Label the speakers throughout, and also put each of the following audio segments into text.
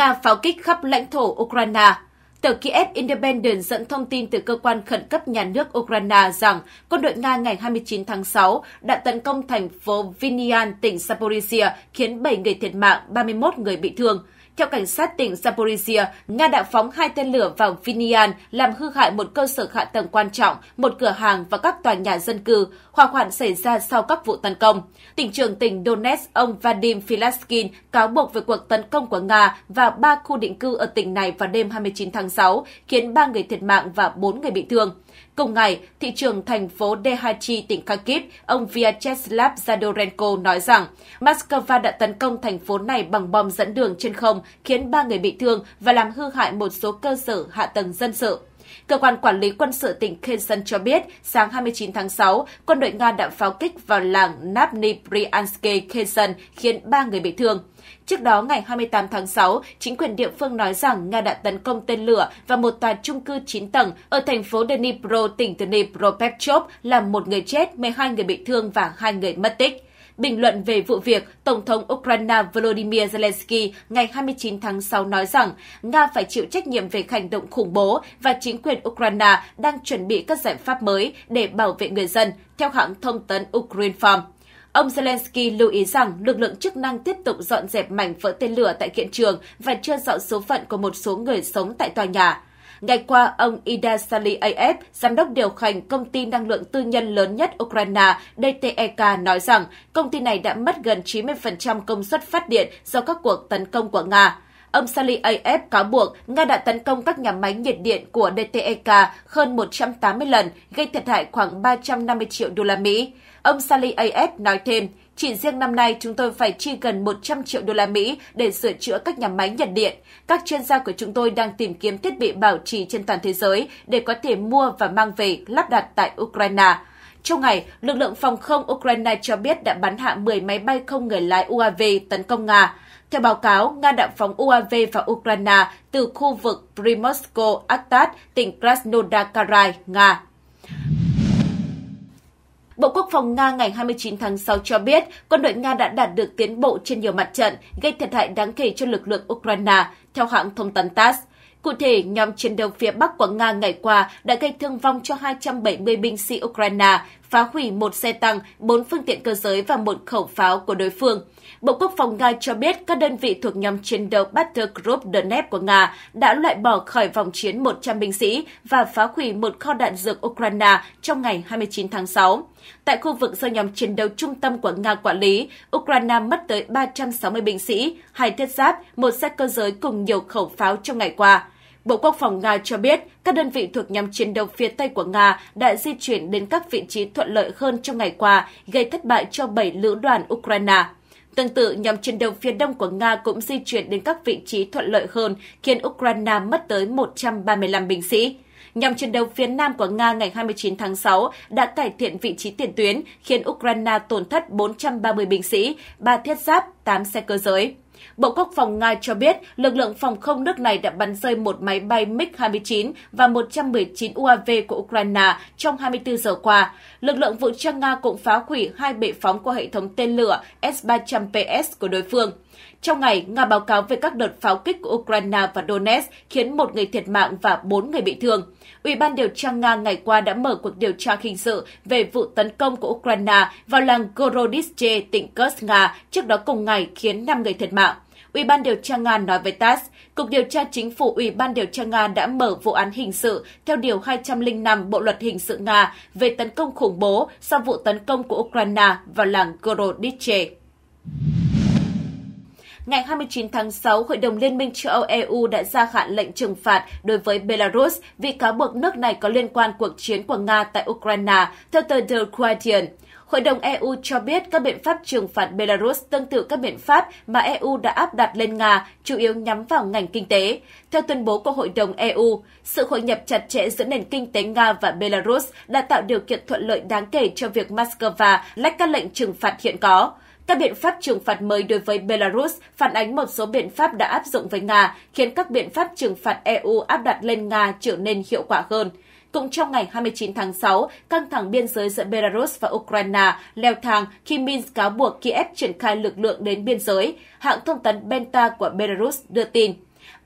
Speaker 1: Nga pháo kích khắp lãnh thổ Ukraine. Tờ Kiev Independent dẫn thông tin từ cơ quan khẩn cấp nhà nước Ukraine rằng quân đội Nga ngày 29 tháng 6 đã tấn công thành phố Vinian, tỉnh Zaporizhia, khiến 7 người thiệt mạng, 31 người bị thương. Theo cảnh sát tỉnh Zaporizhia, Nga đã phóng hai tên lửa vào Vinian làm hư hại một cơ sở hạ tầng quan trọng, một cửa hàng và các tòa nhà dân cư. Hỏa hoạn xảy ra sau các vụ tấn công. Tỉnh trưởng tỉnh Donetsk, ông Vadim Filaskin cáo buộc về cuộc tấn công của Nga vào ba khu định cư ở tỉnh này vào đêm 29 tháng 6, khiến ba người thiệt mạng và bốn người bị thương. Cùng ngày, thị trưởng thành phố Dehachi, tỉnh Kharkiv, ông Vyacheslav Zadorenko nói rằng Moscow đã tấn công thành phố này bằng bom dẫn đường trên không, khiến ba người bị thương và làm hư hại một số cơ sở hạ tầng dân sự. Cơ quan quản lý quân sự tỉnh Kherson cho biết, sáng 29 tháng 6, quân đội Nga đã pháo kích vào làng Nabnibrianske Kherson khiến 3 người bị thương. Trước đó, ngày 28 tháng 6, chính quyền địa phương nói rằng Nga đã tấn công tên lửa vào một tòa trung cư 9 tầng ở thành phố Dnipro, tỉnh Dnipropetrovsk, làm một người chết, 12 người bị thương và hai người mất tích. Bình luận về vụ việc, Tổng thống Ukraine Volodymyr Zelensky ngày 29 tháng 6 nói rằng Nga phải chịu trách nhiệm về hành động khủng bố và chính quyền Ukraine đang chuẩn bị các giải pháp mới để bảo vệ người dân, theo hãng thông tấn Ukrinform. Ông Zelensky lưu ý rằng lực lượng chức năng tiếp tục dọn dẹp mảnh vỡ tên lửa tại hiện trường và chưa rõ số phận của một số người sống tại tòa nhà. Ngày qua, ông Ida Sali AF, giám đốc điều hành công ty năng lượng tư nhân lớn nhất Ukraine DTEK nói rằng công ty này đã mất gần 90% công suất phát điện do các cuộc tấn công của Nga. Ông Sally AF cáo buộc Nga đã tấn công các nhà máy nhiệt điện của DTEK hơn 180 lần, gây thiệt hại khoảng 350 triệu đô la Mỹ. Ông Sally AF nói thêm, chỉ riêng năm nay chúng tôi phải chi gần 100 triệu đô la Mỹ để sửa chữa các nhà máy nhiệt điện. Các chuyên gia của chúng tôi đang tìm kiếm thiết bị bảo trì trên toàn thế giới để có thể mua và mang về lắp đặt tại Ukraine. Trong ngày, lực lượng phòng không Ukraine cho biết đã bắn hạ 10 máy bay không người lái UAV tấn công Nga. Theo báo cáo, Nga đã phóng UAV vào Ukraine từ khu vực Primorsko Aktad, tỉnh krasnodar Krai, Nga. Bộ Quốc phòng Nga ngày 29 tháng 6 cho biết quân đội Nga đã đạt được tiến bộ trên nhiều mặt trận, gây thiệt hại đáng kể cho lực lượng Ukraine, theo hãng thông tấn TASS. Cụ thể, nhóm chiến đấu phía Bắc của Nga ngày qua đã gây thương vong cho 270 binh sĩ Ukraine phá hủy một xe tăng, bốn phương tiện cơ giới và một khẩu pháo của đối phương. Bộ Quốc phòng Nga cho biết các đơn vị thuộc nhóm chiến đấu Battle Group Donetsk của Nga đã loại bỏ khỏi vòng chiến 100 binh sĩ và phá hủy một kho đạn dược Ukraine trong ngày 29 tháng 6. Tại khu vực do nhóm chiến đấu trung tâm của Nga quản lý, Ukraine mất tới 360 binh sĩ, hai thiết giáp, một xe cơ giới cùng nhiều khẩu pháo trong ngày qua. Bộ Quốc phòng Nga cho biết các đơn vị thuộc nhóm chiến đấu phía Tây của Nga đã di chuyển đến các vị trí thuận lợi hơn trong ngày qua, gây thất bại cho 7 lữ đoàn Ukraine. Tương tự, nhóm chiến đấu phía đông của Nga cũng di chuyển đến các vị trí thuận lợi hơn, khiến Ukraine mất tới 135 binh sĩ. Nhóm chiến đấu phía nam của Nga ngày 29 tháng 6 đã cải thiện vị trí tiền tuyến, khiến Ukraine tổn thất 430 binh sĩ, 3 thiết giáp, 8 xe cơ giới. Bộ Quốc phòng Nga cho biết lực lượng phòng không nước này đã bắn rơi một máy bay MiG-29 và 119 UAV của Ukraine trong 24 giờ qua. Lực lượng vũ trang Nga cũng phá hủy hai bệ phóng của hệ thống tên lửa S-300PS của đối phương. Trong ngày, Nga báo cáo về các đợt pháo kích của Ukraine và Donetsk khiến một người thiệt mạng và bốn người bị thương. Ủy ban điều tra Nga ngày qua đã mở cuộc điều tra hình sự về vụ tấn công của Ukraine vào làng Gorodishche, tỉnh Kursk, Nga trước đó cùng ngày khiến 5 người thiệt mạng. Ủy ban điều tra Nga nói với TASS, Cục điều tra chính phủ Ủy ban điều tra Nga đã mở vụ án hình sự theo Điều 205 Bộ Luật Hình sự Nga về tấn công khủng bố sau vụ tấn công của Ukraine vào làng Gorodishche ngày 29 tháng 6, Hội đồng Liên minh châu Âu EU đã ra hạn lệnh trừng phạt đối với Belarus vì cáo buộc nước này có liên quan cuộc chiến của Nga tại Ukraine, theo tờ The Guardian. Hội đồng EU cho biết các biện pháp trừng phạt Belarus tương tự các biện pháp mà EU đã áp đặt lên Nga, chủ yếu nhắm vào ngành kinh tế. Theo tuyên bố của Hội đồng EU, sự hội nhập chặt chẽ giữa nền kinh tế Nga và Belarus đã tạo điều kiện thuận lợi đáng kể cho việc Moscow lách các lệnh trừng phạt hiện có. Các biện pháp trừng phạt mới đối với Belarus phản ánh một số biện pháp đã áp dụng với Nga, khiến các biện pháp trừng phạt EU áp đặt lên Nga trở nên hiệu quả hơn. Cũng trong ngày 29 tháng 6, căng thẳng biên giới giữa Belarus và Ukraine leo thang khi Minsk cáo buộc Kiev triển khai lực lượng đến biên giới, hãng thông tấn Benta của Belarus đưa tin.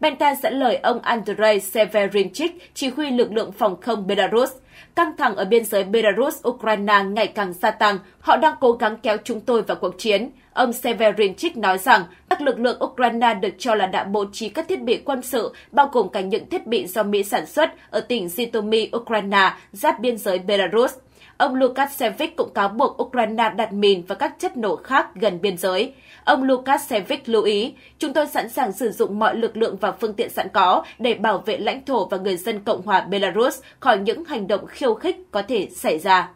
Speaker 1: Bentan dẫn lời ông Andrei Severinchik, chỉ huy lực lượng phòng không Belarus. Căng thẳng ở biên giới Belarus-Ukraine ngày càng gia tăng, họ đang cố gắng kéo chúng tôi vào cuộc chiến. Ông Severinchik nói rằng các lực lượng Ukraine được cho là đã bố trí các thiết bị quân sự, bao gồm cả những thiết bị do Mỹ sản xuất ở tỉnh Zhytomyr, Ukraine, giáp biên giới Belarus. Ông Lukashenko cũng cáo buộc Ukraine đặt mìn và các chất nổ khác gần biên giới. Ông Lukashenko lưu ý, chúng tôi sẵn sàng sử dụng mọi lực lượng và phương tiện sẵn có để bảo vệ lãnh thổ và người dân Cộng hòa Belarus khỏi những hành động khiêu khích có thể xảy ra.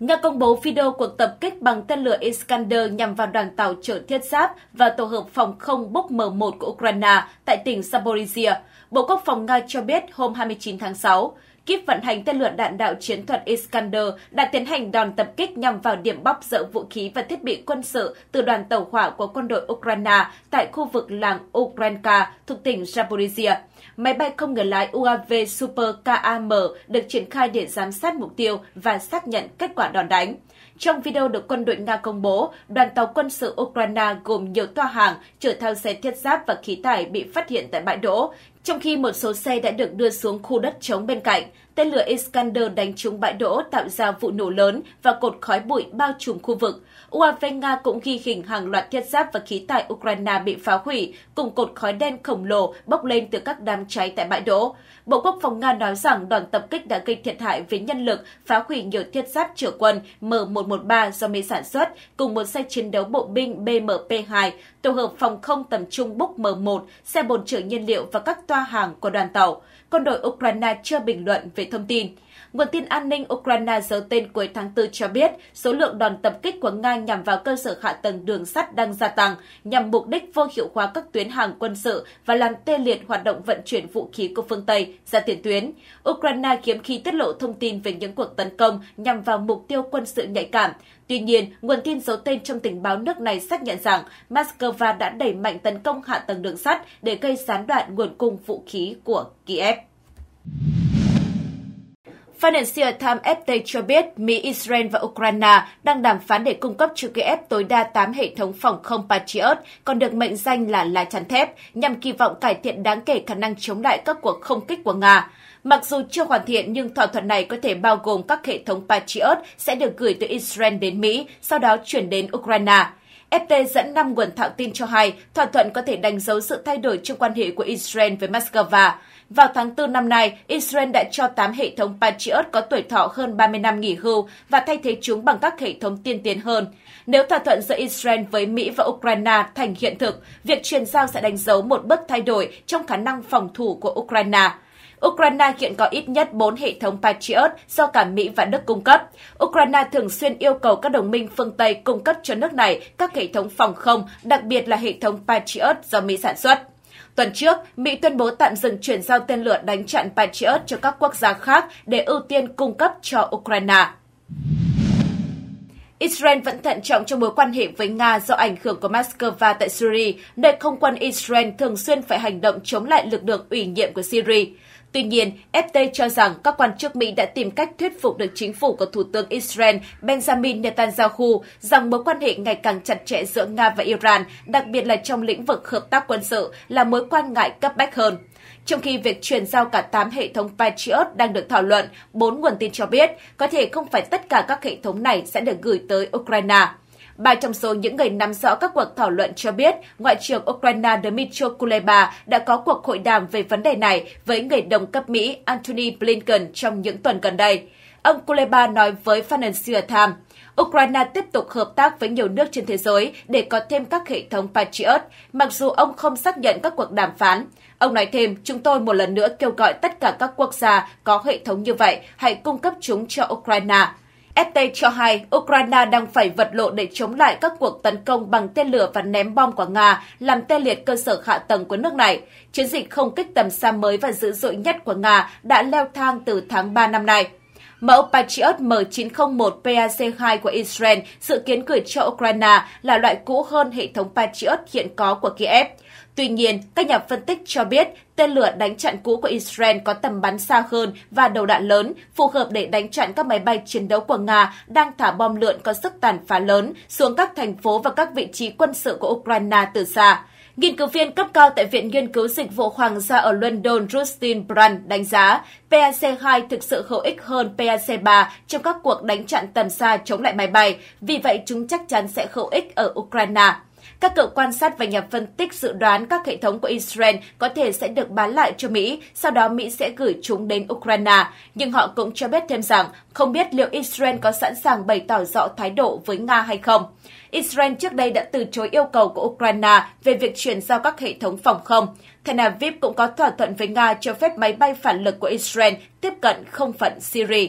Speaker 1: Nga công bố video cuộc tập kích bằng tên lửa Iskander nhằm vào đoàn tàu chở thiết giáp và tổ hợp phòng không Buk M1 của Ukraine tại tỉnh Zaporizhia. Bộ Quốc phòng Nga cho biết hôm 29 tháng 6, kíp vận hành tên lửa đạn đạo chiến thuật Iskander đã tiến hành đòn tập kích nhằm vào điểm bóc dỡ vũ khí và thiết bị quân sự từ đoàn tàu hỏa của quân đội Ukraine tại khu vực làng Ukrainka thuộc tỉnh Zaporizhia. Máy bay không người lái UAV Super KAM được triển khai để giám sát mục tiêu và xác nhận kết quả đòn đánh. Trong video được quân đội Nga công bố, đoàn tàu quân sự Ukraine gồm nhiều toa hàng chở theo xe thiết giáp và khí tải bị phát hiện tại bãi đỗ, trong khi một số xe đã được đưa xuống khu đất trống bên cạnh tên lửa Iskander đánh trúng bãi đỗ tạo ra vụ nổ lớn và cột khói bụi bao trùm khu vực. UAV Nga cũng ghi hình hàng loạt thiết giáp và khí tài Ukraine bị phá hủy, cùng cột khói đen khổng lồ bốc lên từ các đám cháy tại bãi đỗ. Bộ Quốc phòng Nga nói rằng đoàn tập kích đã gây thiệt hại về nhân lực, phá hủy nhiều thiết giáp chở quân M113 do Mỹ sản xuất, cùng một xe chiến đấu bộ binh BMP-2, tổ hợp phòng không tầm trung Buk M1, xe bồn chở nhiên liệu và các toa hàng của đoàn tàu. Quân đội Ukraine chưa bình luận về thông tin. Nguồn tin an ninh Ukraine giấu tên cuối tháng 4 cho biết số lượng đòn tập kích của Nga nhằm vào cơ sở hạ tầng đường sắt đang gia tăng nhằm mục đích vô hiệu hóa các tuyến hàng quân sự và làm tê liệt hoạt động vận chuyển vũ khí của phương Tây ra tiền tuyến. Ukraine kiếm khi tiết lộ thông tin về những cuộc tấn công nhằm vào mục tiêu quân sự nhạy cảm. Tuy nhiên, nguồn tin giấu tên trong tình báo nước này xác nhận rằng Moscow đã đẩy mạnh tấn công hạ tầng đường sắt để gây gián đoạn nguồn cung vũ khí của Kiev. Financial Times FT cho biết Mỹ, Israel và Ukraine đang đàm phán để cung cấp cho Kiev tối đa 8 hệ thống phòng không Patriot, còn được mệnh danh là lá chắn thép, nhằm kỳ vọng cải thiện đáng kể khả năng chống lại các cuộc không kích của Nga. Mặc dù chưa hoàn thiện nhưng thỏa thuận này có thể bao gồm các hệ thống Patriot sẽ được gửi từ Israel đến Mỹ, sau đó chuyển đến Ukraine. FT dẫn 5 nguồn thạo tin cho hay thỏa thuận có thể đánh dấu sự thay đổi trong quan hệ của Israel với Moscow. Vào tháng 4 năm nay, Israel đã cho 8 hệ thống Patriot có tuổi thọ hơn 30 năm nghỉ hưu và thay thế chúng bằng các hệ thống tiên tiến hơn. Nếu thỏa thuận giữa Israel với Mỹ và Ukraine thành hiện thực, việc chuyển giao sẽ đánh dấu một bước thay đổi trong khả năng phòng thủ của Ukraine. Ukraine hiện có ít nhất 4 hệ thống Patriot do cả Mỹ và Đức cung cấp. Ukraine thường xuyên yêu cầu các đồng minh phương Tây cung cấp cho nước này các hệ thống phòng không, đặc biệt là hệ thống Patriot do Mỹ sản xuất. Tuần trước, Mỹ tuyên bố tạm dừng chuyển giao tên lửa đánh chặn Patriot cho các quốc gia khác để ưu tiên cung cấp cho Ukraine. Israel vẫn thận trọng trong mối quan hệ với Nga do ảnh hưởng của Moscow tại Syria, nơi không quân Israel thường xuyên phải hành động chống lại lực lượng ủy nhiệm của Syria. Tuy nhiên, FT cho rằng các quan chức Mỹ đã tìm cách thuyết phục được chính phủ của Thủ tướng Israel Benjamin Netanyahu rằng mối quan hệ ngày càng chặt chẽ giữa Nga và Iran, đặc biệt là trong lĩnh vực hợp tác quân sự, là mối quan ngại cấp bách hơn. Trong khi việc chuyển giao cả 8 hệ thống Patriot đang được thảo luận, bốn nguồn tin cho biết có thể không phải tất cả các hệ thống này sẽ được gửi tới Ukraine. Ba trong số những người nắm rõ các cuộc thảo luận cho biết, Ngoại trưởng Ukraine Dmytro Kuleba đã có cuộc hội đàm về vấn đề này với người đồng cấp Mỹ Antony Blinken trong những tuần gần đây. Ông Kuleba nói với Financial Times, Ukraine tiếp tục hợp tác với nhiều nước trên thế giới để có thêm các hệ thống Patriot, mặc dù ông không xác nhận các cuộc đàm phán. Ông nói thêm, chúng tôi một lần nữa kêu gọi tất cả các quốc gia có hệ thống như vậy hãy cung cấp chúng cho Ukraine. FT cho hay Ukraine đang phải vật lộn để chống lại các cuộc tấn công bằng tên lửa và ném bom của Nga, làm tê liệt cơ sở hạ tầng của nước này. Chiến dịch không kích tầm xa mới và dữ dội nhất của Nga đã leo thang từ tháng 3 năm nay. Mẫu Patriot M901 PAC-2 của Israel dự kiến gửi cho Ukraine là loại cũ hơn hệ thống Patriot hiện có của Kiev. Tuy nhiên, các nhà phân tích cho biết tên lửa đánh chặn cũ của Israel có tầm bắn xa hơn và đầu đạn lớn, phù hợp để đánh chặn các máy bay chiến đấu của Nga đang thả bom lượn có sức tàn phá lớn xuống các thành phố và các vị trí quân sự của Ukraine từ xa. Nghiên cứu viên cấp cao tại Viện Nghiên cứu Dịch vụ Hoàng gia ở London Justin Brand đánh giá PAC-2 thực sự hữu ích hơn PAC-3 trong các cuộc đánh chặn tầm xa chống lại máy bay, vì vậy chúng chắc chắn sẽ hữu ích ở Ukraine. Các cựu quan sát và nhà phân tích dự đoán các hệ thống của Israel có thể sẽ được bán lại cho Mỹ, sau đó Mỹ sẽ gửi chúng đến Ukraine. Nhưng họ cũng cho biết thêm rằng không biết liệu Israel có sẵn sàng bày tỏ rõ thái độ với Nga hay không. Israel trước đây đã từ chối yêu cầu của Ukraine về việc chuyển giao các hệ thống phòng không. Tel Aviv cũng có thỏa thuận với Nga cho phép máy bay phản lực của Israel tiếp cận không phận Syria.